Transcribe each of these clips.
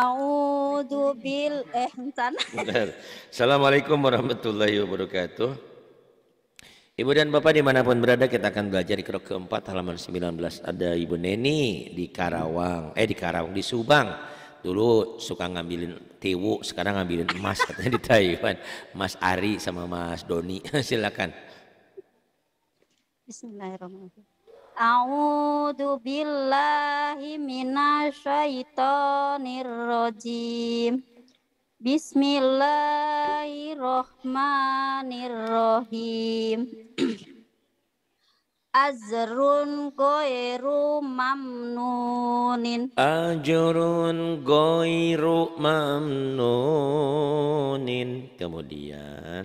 A'udzu bil eh entan. Assalamualaikum warahmatullahi wabarakatuh. Ibu dan Bapak dimanapun berada kita akan belajar di kerok keempat halaman 19 ada Ibu Neni di Karawang eh di Karawang di Subang dulu suka ngambilin tewu sekarang ngambilin emas katanya di Taiwan Mas Ari sama Mas Doni silakan Bismillahirrahmanirrahim A'udzu billahi minasyaitonir rajim. Bismillahirrahmanirrahim. Azrun goiru mamnunin. Ajrun goiru mamnunin. Kemudian.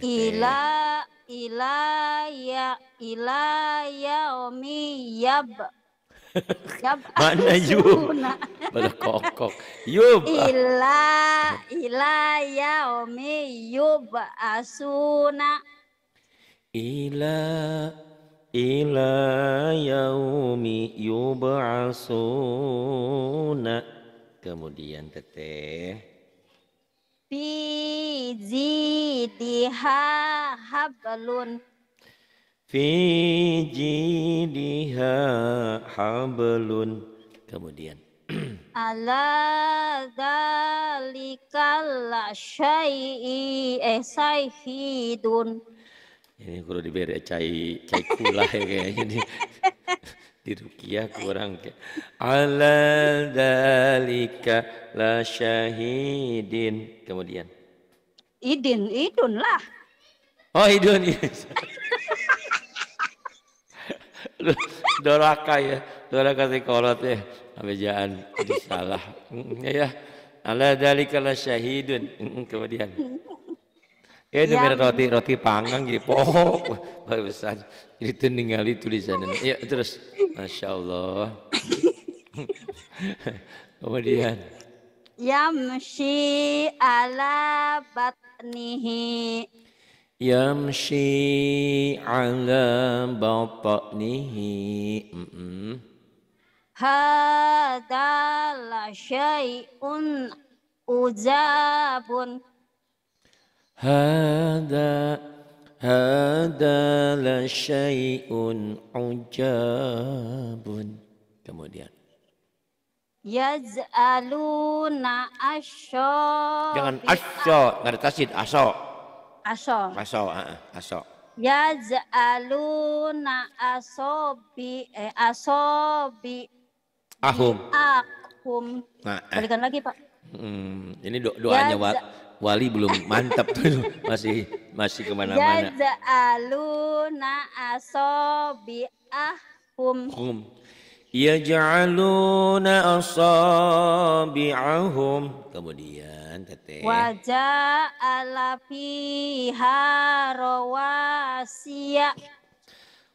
Ila ya ila ya omi yab yab mana yub pada kokok yub ila ya omi yub asuna ila ila yaumi yub'asuna kemudian teteh Fi jidiha hablun. Fi jidiha hablun. Kemudian. Ala zalikal syai'i eh Ini kalau diberi cai cai kula ya kayaknya. dirukiah kurang ke ala dalika la syahidin kemudian idin idun lah oh idun iya. doraka ya doraka kolot ya abjaan salah ya ya ala dalika la syahidun mm, mm, kemudian Ya itu ya. roti roti panggang jadi ya, pohok barusan jadi di tulisan. Ya terus, masya Allah. Kemudian. Yamshi ala batnihi. Yamshi ala batnihi. Mm -mm. Hadala syai'un uzabun Hada la syai'un ujabun kemudian yaz'aluna asho jangan asho, tidak ada tasid aso aso aso uh, aso yaz'aluna asobi eh, asobi ahum akum nah, eh. balikan lagi pak hmm, ini do doanya Yaz wali belum mantap tuh masih masih kemana-mana. Jazaluna asobi'ahum. Hum. Yaj'aluna asabi'ahum. Kemudian Teteh. Wajah alafiha rawasiya.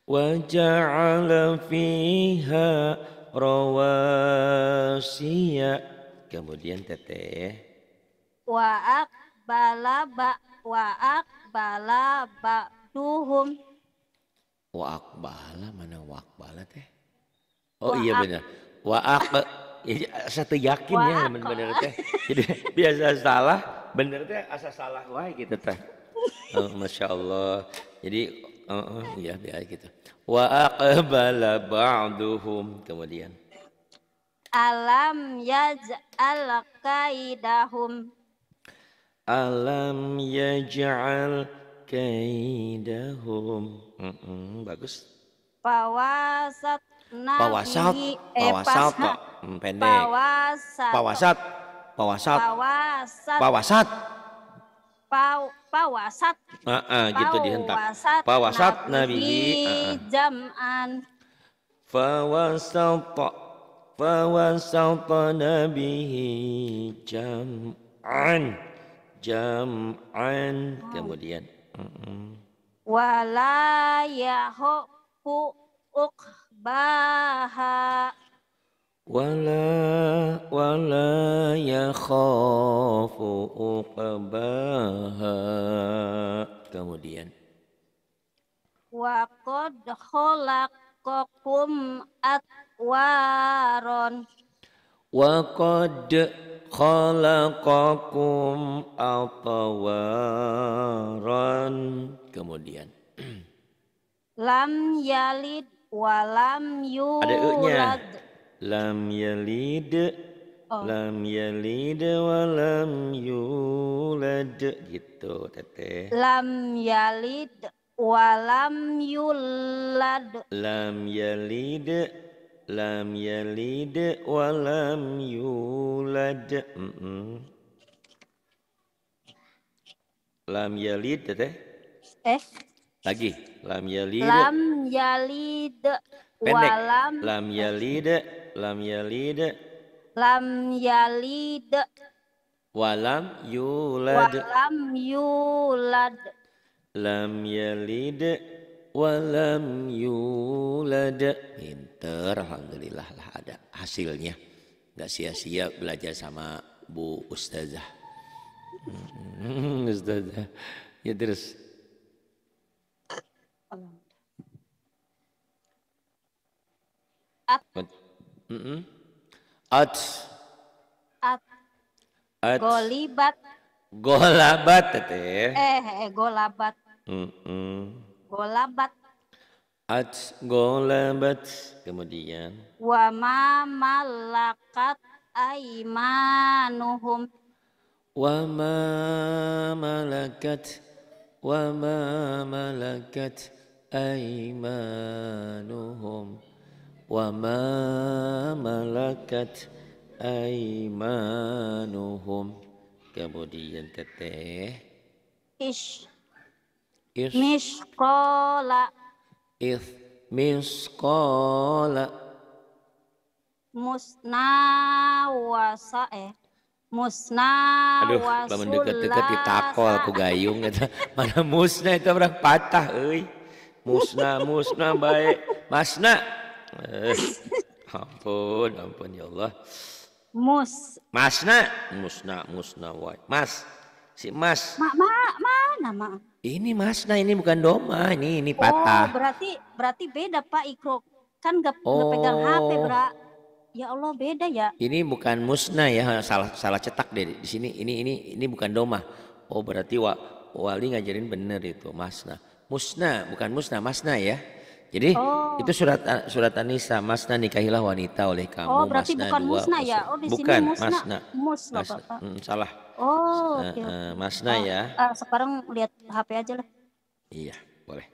Waja'ala fiha rawasiya. Kemudian Teteh waak bala ba waak bala ba duhum waak bala mana waak bala teh oh iya benar waak ak ya, ya, saya satu yakin ya benar bener teh jadi biasa salah bener teh asa salah wah gitu teh oh, masya Allah jadi oh uh, ya biasa gitu bala ba tuhum kemudian alam yaj'al kaidahum Alam yaj'al kaidahum. Mm -mm, bagus. Pawasat Pawasat, eh, pawasat, pak. Hmm, pendek. Pawasat. Pawasat. Pawasat. Pawasat. Pawasat. Paw, pawasat. Uh, gitu dihentak. Pawasat nabihi. Uh, uh. Jam'an. Pawasat. Pawasat nabihi jam'an jam'an kemudian mm -mm. wala yahu ukbaha wala wala yakhafu uqbaha kemudian wa qad khalaqakum atwaron wa qad khalaqakum atawaran. Kemudian. Lam yalid walam yulad. Ada e-nya. Lam yalid. Oh. Lam yalid walam yulad. Gitu teteh. Lam yalid walam yulad. Lam yalid lam yalid wa lam yulad mm -mm. lam yalid teh eh lagi lam yalid lam yalid pendek walam lam yalid lam yalid lam yalid walam yulad walam yulad lam yalid walam yulad ini pinter alhamdulillah lah ada hasilnya nggak sia-sia belajar sama Bu Ustazah hmm, Ustazah ya terus At. Mm -mm. At. At. At. Golibat. Golabat teh. Eh, eh, golabat. Mm -mm. Golabat at golabat kemudian wa ma malakat aimanuhum wa ma malakat wa ma malakat aimanuhum wa ma malakat aimanuhum kemudian teteh ish ish Mishkola ith misqala musna wasa eh musna aduh lamun deket-deket ditakol aku gayung itu mana musna itu orang patah euy musna musna baik masna eh, ampun ampun ya Allah mus masna musna musna wae mas si mas ma, ma, mana ma? Ini nah ini bukan doma, ini ini oh, patah. Oh, berarti berarti beda Pak Ikro. Kan gak, oh. gak pegang HP, Bra. Ya Allah, beda ya. Ini bukan musnah ya, salah salah cetak deh di sini. Ini ini ini bukan doma. Oh, berarti wa, wali ngajarin bener itu, Nah, Musna, bukan musnah masna ya. Jadi oh. itu surat surat Anisa masna nikahilah wanita oleh kamu. Oh berarti masna bukan dua, musna ya? Oh di bukan, sini musna. Musna, Bapak. Hmm, salah. Oh, uh, Okay. Uh, Masna Nay oh, ya. Uh, sekarang lihat HP aja lah. Iya, boleh.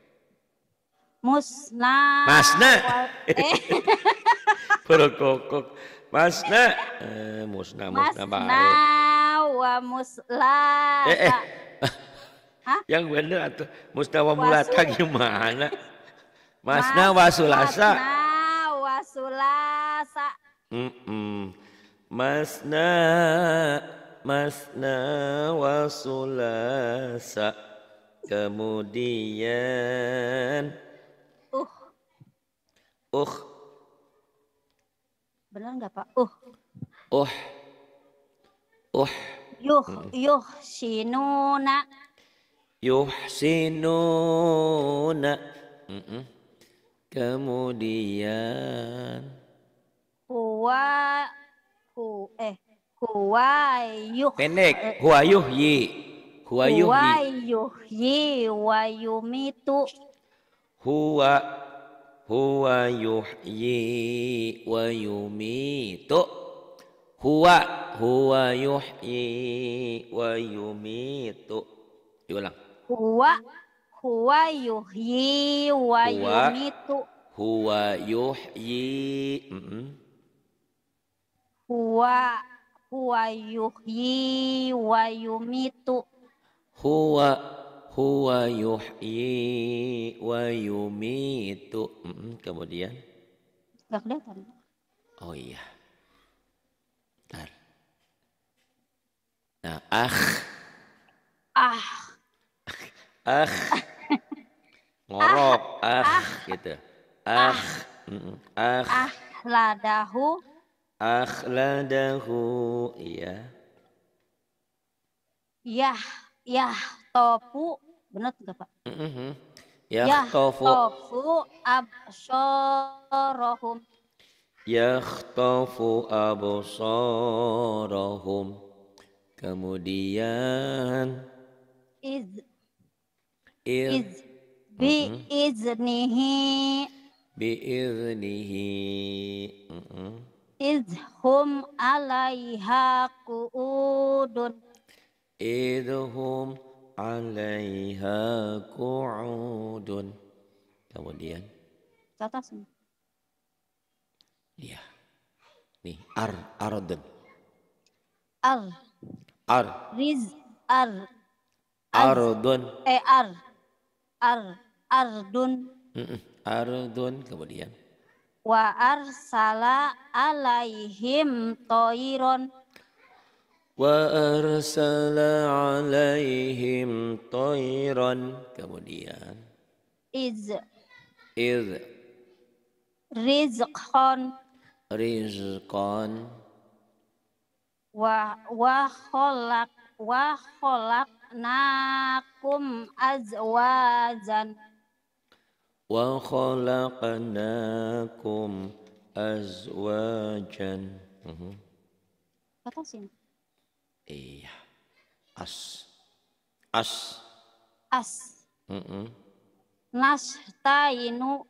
Musna. Masna. Eh. Masna. Eh, musna, musna, Masna baik. wa musla. Eh, eh. Hah? Yang benar atau musna wa mulata gimana? Masna wa sulasa. Masna wa sulasa. Mm -mm. Masna masna wa sulasa kemudian uh uh benar nggak pak uh uh uh yuh hmm. yuh sinuna yuh sinuna mm -mm. kemudian Kuah hu eh Huwayuh. Pendek. Eh, Yuh yi. Huwayuh yi. Huwayuh yi wa yumitu. Huwa huwa yuhyi wa yumitu. Huwa huwa yuhyi wa yumitu. Diulang. Huwa huwa Yi wa huwa, yumitu. Huwa Yuh Yi -mm. Huwa Huwa yuhyi wa yumitu. Huwa huwa yuhyi wa yumitu. Hmm, kemudian? Gak kelihatan. Oh iya. Bentar. Nah, ah. Ah. Ah. Ngorok, Ah. ah. gitu. Ah. ah. ah. ah ladahu akhladahu iya yah yah tofu benar enggak Pak Ya, -hmm. yah, yah tofu absorohum absorahum kemudian iz iz, iz bi mm-hmm. iznihi bi iznihi uh mm-hmm. -huh. Idhum alaiha ku'udun. Idhum alaiha ku'udun. Kemudian. Ke Iya. Nih, ar, arden. Ar. Ar. Riz, ar. Ardun. Eh, ar. Ar. Ardun. Mm -mm. Ardun, kemudian wa arsala alaihim toiron wa arsala alaihim toiron kemudian iz iz rizqon rizqon wa wa kholak wa kholak nakum azwazan وخلقناكم azwajan. Mm-hmm. Batasin. Iya. As. As. As. Mm-hmm. Nastainu.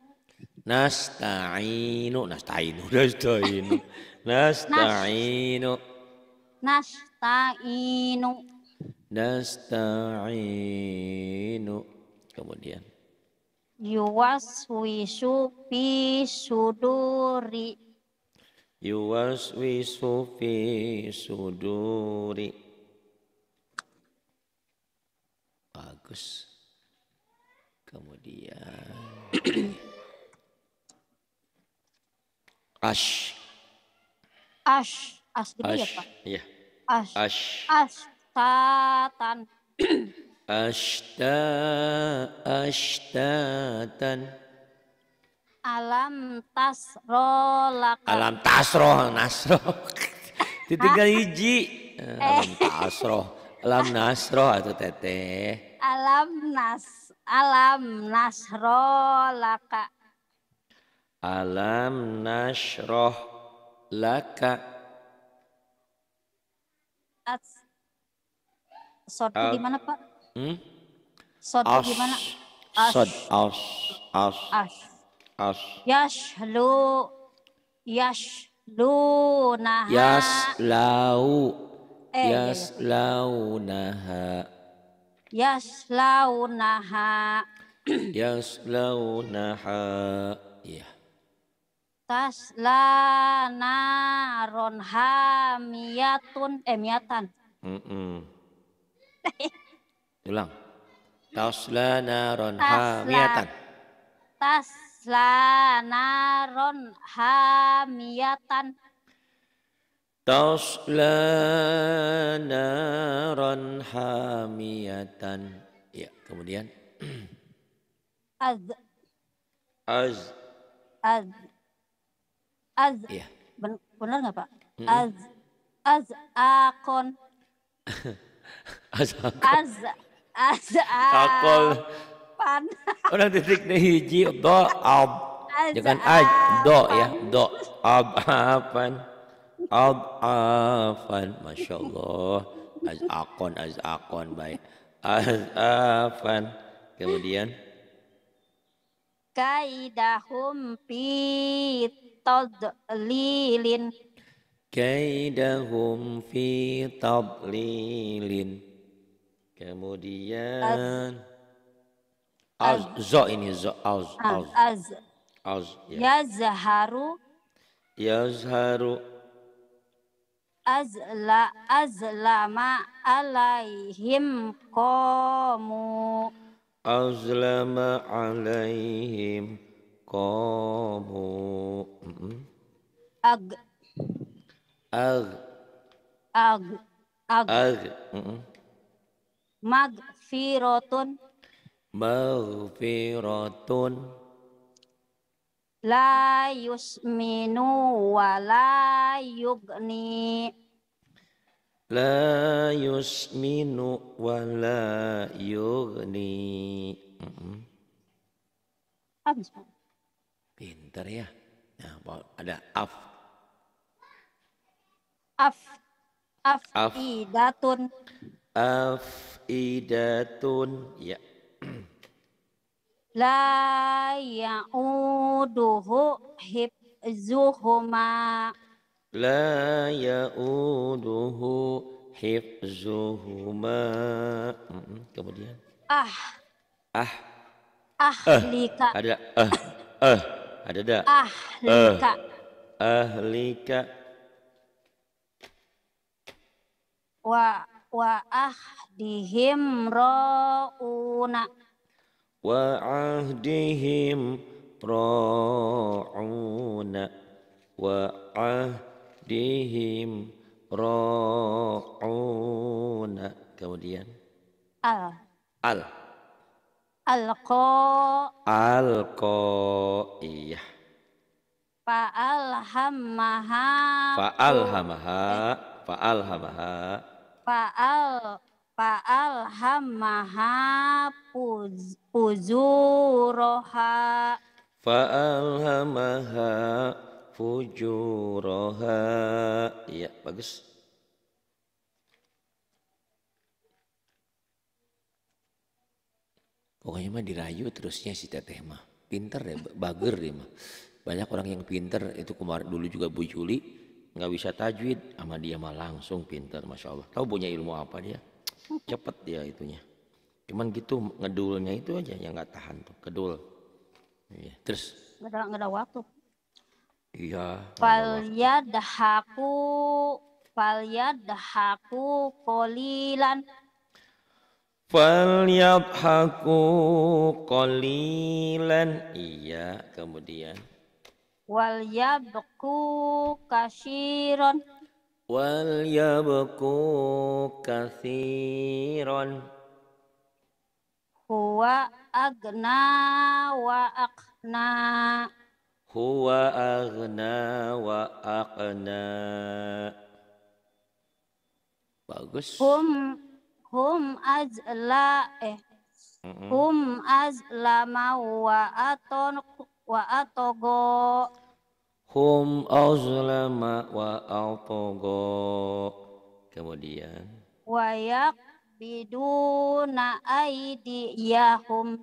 Nastainu. Nastainu. Nastainu. Nastainu. Nastainu. Nastainu. Kemudian wisu fi suduri wisu fi suduri bagus kemudian ash ash ash gede ya pak iya ash ash ash Ash. Ashta ashtatan. Alam tasro laka. Alam tasro nasro. Ditinggal hiji. Eh. Alam tasro. Alam nasro atau teteh. Alam nas. Alam nasro laka. Alam nasroh laka. At, sortir di mana Pak? Hmm? Sod as, gimana? As. Sod as as as as. Yashlu yashluna. lau, Eh, iya, yaslaunaha. Iya. lau, yaslaunaha. Iya. Yeah. ron ha hamiyatun eh miyatan. Mm -mm. Ulang. Tasla naron hamiyatan. Tasla naron hamiyatan. Tasla naron hamiyatan. Ya, kemudian. Az. Az. Az. Az. Ya. Benar nggak Pak? Az. Az akon. Az akon. Az. Asa. Akol. Pan. Orang oh, titik na hiji do ab. Jangan aj do ya do ab apan ab afan masya Allah az akon az akon baik az afan kemudian kaidahum fi tadlilin kaidahum fi tadlilin Kemudian az, zo ini zo az az. Az. az ya. Yazharu yazharu azla azlama alaihim qamu azlama alaihim qamu ag ag ag ag, Magfirotun. Magfirotun. La yusminu wa la yugni. La yusminu wa la yugni. Pinter ya. Nah, ada af. Af. Af. af. Af ba'idatun ya la ya'uduhu hifzuhuma la ya'uduhu hifzuhuma kemudian ah ah ahlika ah. Eh. ada eh. Eh. ah ah ada dah ahlika ah. ahlika Wah wa ahdihim ra'una wa ahdihim ra'una wa ahdihim ra'una kemudian al al alqa alqa iya fa'alhamaha fa'alhamaha fa'alhamaha Faal Faal hammaha puz, puzuroha Fa'alhamaha Roha. Ya, bagus Pokoknya mah dirayu terusnya si teteh mah. Pinter ya, bager dia mah. Banyak orang yang pinter, itu kemarin dulu juga Bu Juli nggak bisa tajwid sama dia mah langsung pinter masya Allah tahu punya ilmu apa dia cepet dia itunya cuman gitu ngedulnya itu aja yang nggak tahan tuh kedul iya. terus nggak ada nggak ada waktu iya falya dahaku falya dahaku kolilan falyadhaku kolilan iya kemudian wal yabku kasiron wal yabku kasiron huwa agna wa akna huwa agna wa akna bagus hum hum azla eh Mm -hmm. Hum azlama wa aton wa atogo hum azlama wa atogo. kemudian wayak biduna aidiyahum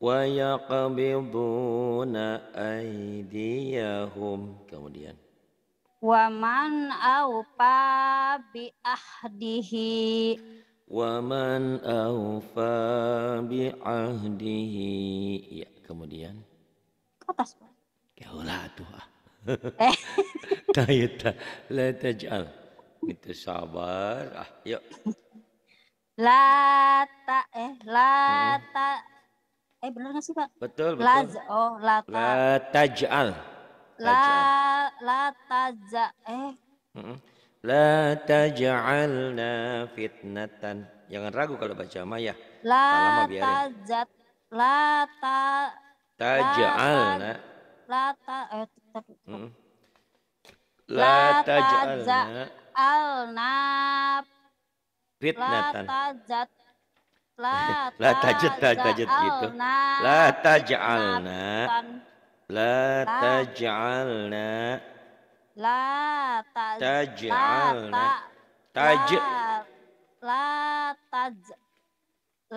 wayaqbiduna aidiyahum kemudian waman aufa bi ahdihi waman aufa bi ahdihi ya kemudian atas Ya Allah tuh ah. Tayyidah. La taj'al. Itu sabar. Ah, yuk. La ta eh la ta eh benar enggak sih Pak? Betul betul. Laz oh la ta. La taj'al. La la taja eh. La taj'alna fitnatan. Jangan ragu kalau baca maya. La tajat la ta taj'alna. La ta eh tapi hmm. La taj'alna alna fitnatan. La tajat La, la tajat la gitu. La taj'alna La taj'alna La taj'alna Taj La taj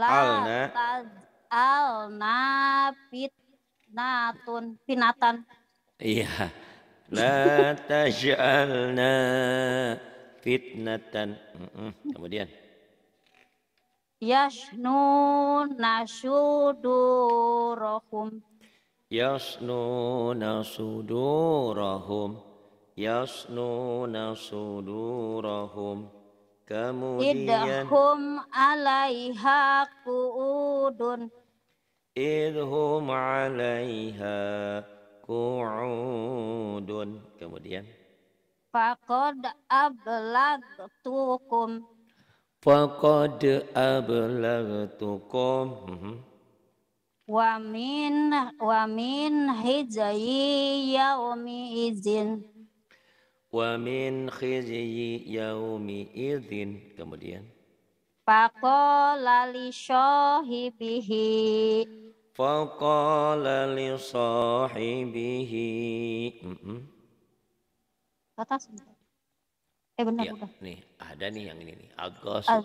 La alna Alna fitnatun fitnatan Iya. La taj'alna fitnatan. Kemudian. Yasnu nasudurahum. Yasnu nasudurahum. Yasnu nasudurahum. Kemudian. Idhum alaiha ku'udun. Idhum alaiha qu'udun. Kemudian Faqad ablagtukum. Faqad ablagtukum. Mhm. Wa min wa min hijayi yaumi izin. Wa min khizyi yaumi izin. Kemudian. Faqala li syahibihi li sahibihi. atas eh benar ya, udah nih ada nih yang ini nih agosu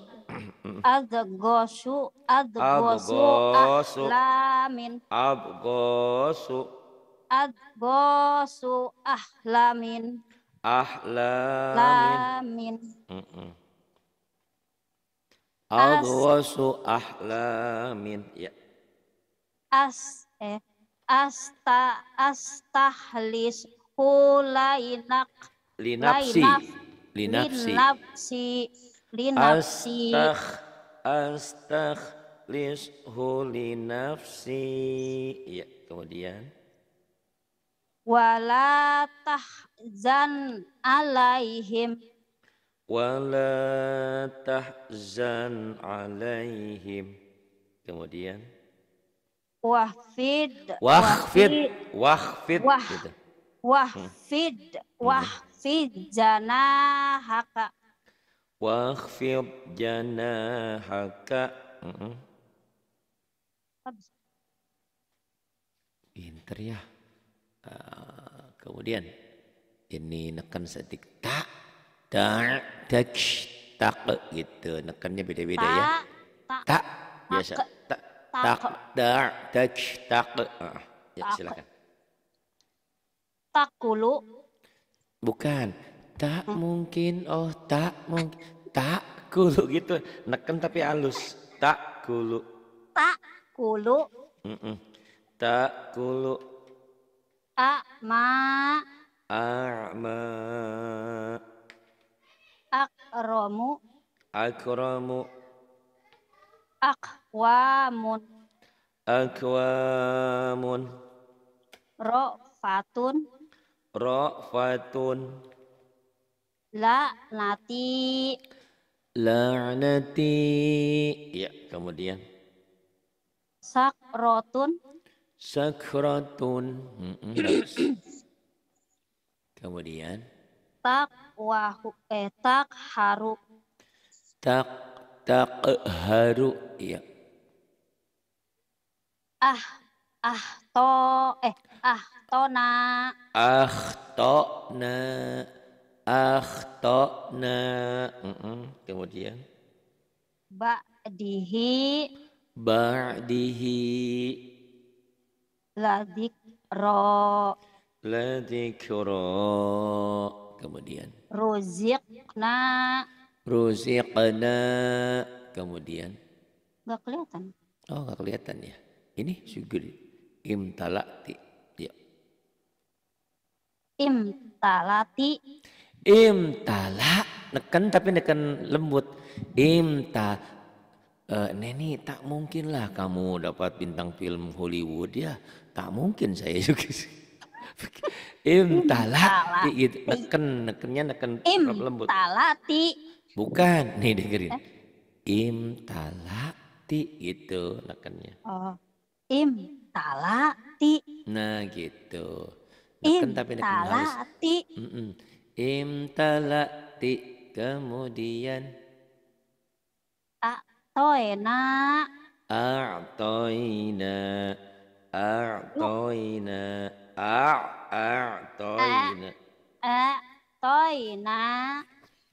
agosu agosu ahlamin agosu agosu ahlamin ahlamin agosu ahlamin ya as eh asta astahlis hulainak linapsi linapsi linapsi linafsi astah astahlis hulinafsi ya kemudian wala tahzan alaihim wala tahzan alaihim kemudian Wahfid. Wahfid. Wahfid. Wahfid. Gitu. Wahfid. Hmm. Wahfid jana haka. Wahfid jana haka. Pinter ya. Uh, kemudian ini nekan setik tak tak tak tak gitu nekannya beda-beda ya tak biasa tak tak, tak tak ah, ya silakan takulu bukan tak hmm. mungkin oh tak mungkin tak kulu gitu neken tapi halus tak kulu tak kulu Tak tak kulu ama ama akromu akromu Akwamun. Akwamun. Rofatun. Rofatun. la nati Ya, kemudian. Sakrotun. sakrotun kemudian. Eh, tak wahu etak haru. Tak haru ya ah ah to eh ah tona ah tona ah tona mm -mm. kemudian ba dihi ladik ro ladik ro kemudian na Ruziqna. Kemudian. enggak kelihatan. Oh enggak kelihatan ya. Ini sugri. Imtalati. Ya. Imtalati. Imtala. Neken tapi neken lembut. Imta. Uh, Neni tak mungkin lah kamu dapat bintang film Hollywood ya. Tak mungkin saya juga sih. imtala iya, gitu. Neken, nekennya neken lembut lembut. Imtalati. Bukan, nih dengerin. Eh? Imtalati itu nekennya. Oh. Imtalati. Nah, gitu. Neken nah, tapi neken halus. Imtalati. Mm -mm. Imtalati. Kemudian. A'toina. A'toina. A'toina. A'toina. A'toina.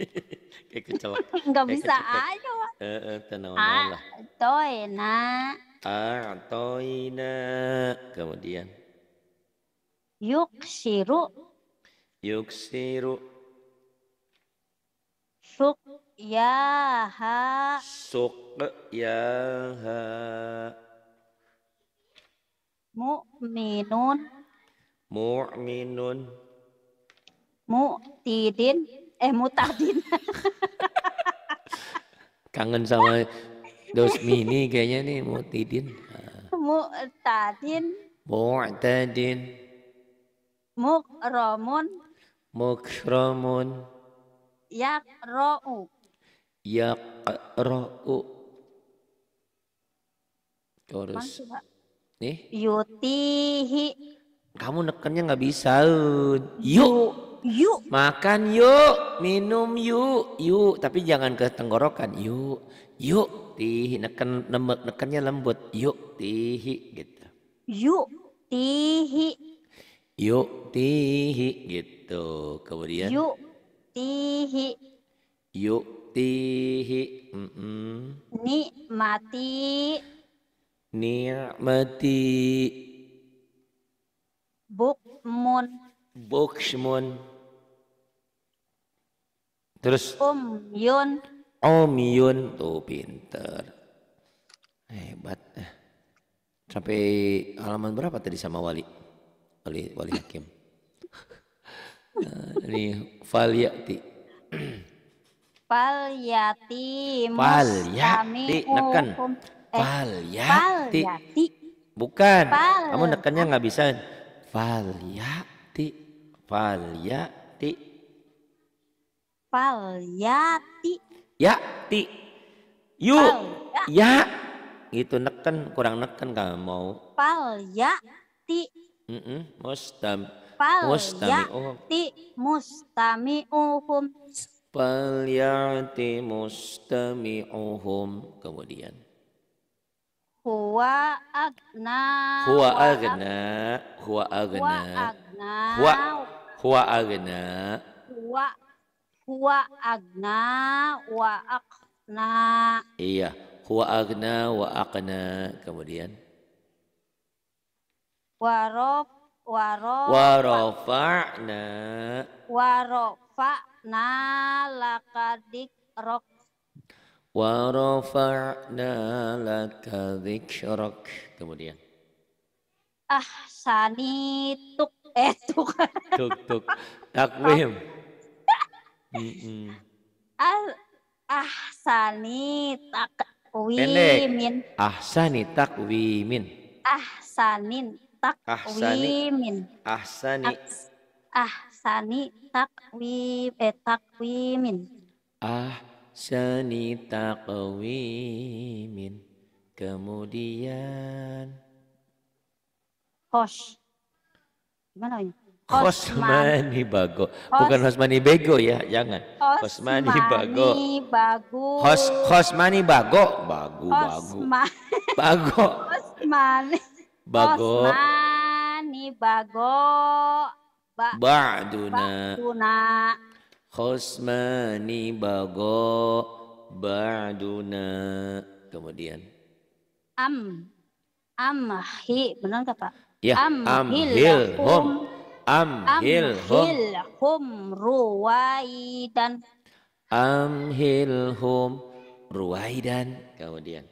kayak kecelak. Enggak bisa ayo, Pak. Heeh, tenang ah, lah. Toina. yuk Kemudian. Yuk siru. Suk ya ha. Suk ya ha. Mu'minun. Mu'minun. Mu'tidin eh mutardin Kangen sama dos mini kayaknya nih mutidin. Mu'tadin. Mu'tadin. Mukromun. Mukromun. Yakro'u. Yakro'u. Terus. Nih. Yutihi. Kamu nekennya nggak bisa. Yuk. Yuk. Makan yuk, minum yuk, yuk. Tapi jangan ke tenggorokan. Yuk, yuk tihi. Neken, nekennya lembut. Yuk tihi gitu. Yuk tihi. Yuk tihi gitu. Kemudian. Yuk tihi. Yuk tihi. Mm -mm. Nikmati. Nikmati. Bukmun. Bukmun. Terus Om Yun. Om Yun tuh pinter. Hebat. Sampai halaman berapa tadi sama Wali? Wali, Wali Hakim. Eh, ini Falyati. Falyati. Falyati. Neken. Eh, Falyati. Bukan. Kamu nekennya nggak bisa. Falyati. Falyati. Fal yati. Ya ti. Yu. Ya. ya. Itu neken kurang neken kalau mau. Fal ya ti. Mm -mm. Mustam. Fal ya, ya ti uhum. Fal yati uhum. Kemudian. Huwa agna. Huwa agna. Huwa agna. Huwa agna. Huwa, huwa agna. Huwa Huwa agna wa akna. Iya. Huwa agna wa akna. Kemudian. Warof. Warof. Warofa'na. Warofa'na lakadik rok. Warofa'na lakadik rok. Kemudian. Ahsani tuk eh tuk. Tuk tuk. Takwim. Al ahsani takwimin. Ahsani takwimin. Ahsanin takwimin. Ahsani. Ahsani takwim eh takwimin. Ahsani takwimin. Kemudian. Hosh. Gimana ini Kosmani Bago. Bukan Kosmani Bego ya, jangan. Kosmani Bago. Bago. Hos Hosmani Bago. Bago, Bago. Bago. Hosmani. Bago. Hosmani Bago. Ba'duna. Ba'duna. Hosmani Bago. Ba'duna. Kemudian. Am. Amhi. Benar nggak Pak? Ya, amhilhum. Am Amhilhum. hum ruwaidan. Amhilhum ruwaidan. Kemudian.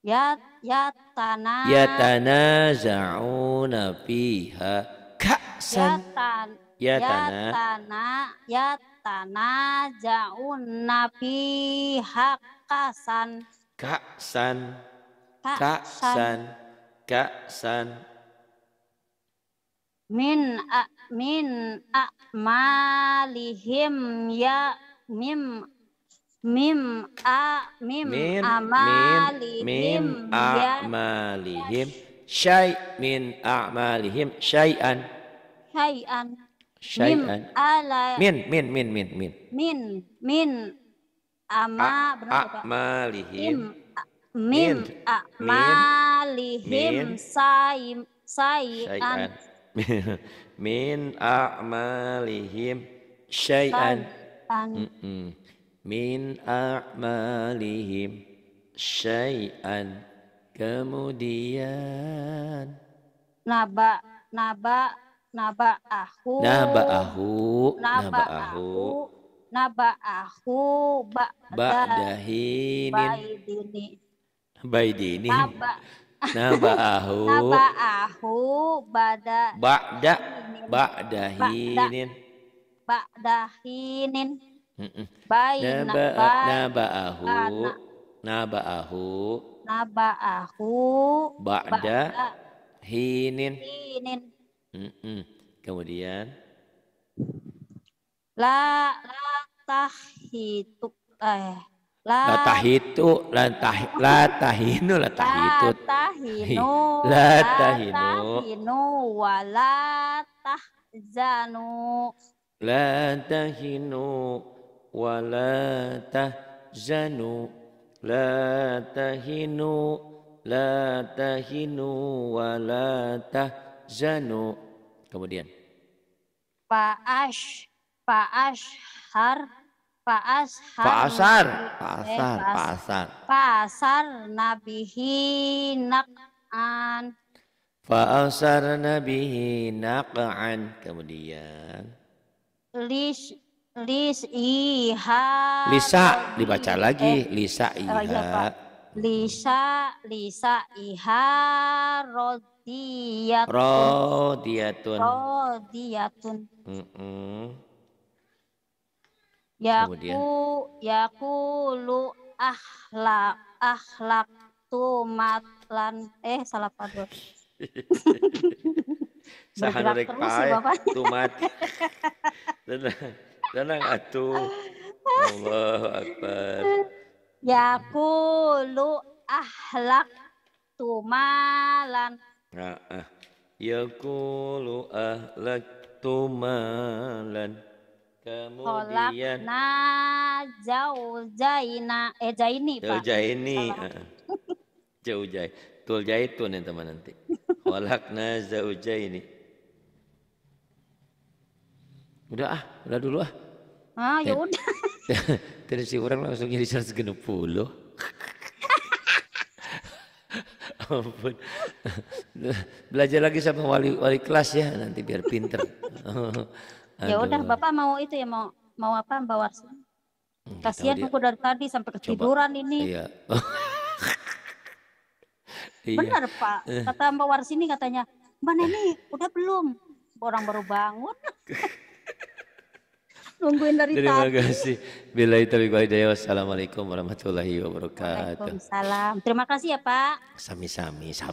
Ya ya tanah. Ya tanaza'una fiha ka'san. Ya tanah. Ya tanah. Ya tanah ja'una fiha ka'san. Ka'san. Ka'san. Ka'san min a, min a malihim ya mim mim a mim, min, amalihim min, a ya. a'malihim syai min a'malihim syai'an syai'an syai'an ala min min min min min min min ama berapa a'malihim min a'malihim saim sayan min a'malihim syai'an min a'malihim syai'an kemudian naba naba naba ahu naba ahu naba ahu naba ahu ba'dahi baidini baidini naba Naba'ahu. Ahu, bada. Ba'da. Ba'dahinin. Ba'dahinin. Baina. Naba'ahu. Naba'ahu. Ahu, Ba'da. Hinin. Hinin. Kemudian. La. La tahitu. Eh. La, tahitu la tah la tahinu la tahitu la tahinu la tahinu wa la tahzanu la tahinu wa la tahzanu la tahinu la tahinu wa la tahzanu kemudian fa'ash fa'ashhar pak pak pak pak asar nabi Fa'asar. Eh, an nabihi nak'an. nabi nabihi nak'an. Kemudian. Lish. Lis iha. Lisa. Dibaca lagi. Eh, Lisa eh, iha. Oh, iya, Pak. Lisa. Lisa iha. Rodiyatun. Rodiyatun. Rodiyatun. Mm -mm. Yaku ya ya lu ahlak ahlak tu matlan eh salah padu. Sahan rek pae tumat. Tenang, tenang atuh. Allah akbar. Ya lu ahlak tu malan. Nah, ah. lu ahlak tu malan. Kemudian. Nah, jauh jaina eh jaini jauh pak. Jaini. jauh eh, jai. Tul jaitun nih teman nanti. Walakna jauh jaini. Udah ah, udah dulu ah. Ah, ya eh. udah. Terus si orang langsung jadi 160. Ampun. Belajar lagi sama wali wali kelas ya nanti biar pinter. Ya udah Bapak mau itu ya mau mau apa bawa hmm, Kasihan aku dari tadi sampai ketiduran Coba. ini. Iya. iya. Benar Pak. Kata Mbak waris ini katanya, Mbak Neni udah belum? Orang baru bangun. Nungguin dari Terima tadi. kasih. Bila itu baik lebih Wassalamualaikum warahmatullahi wabarakatuh. Waalaikumsalam. Terima kasih ya Pak. Sami-sami.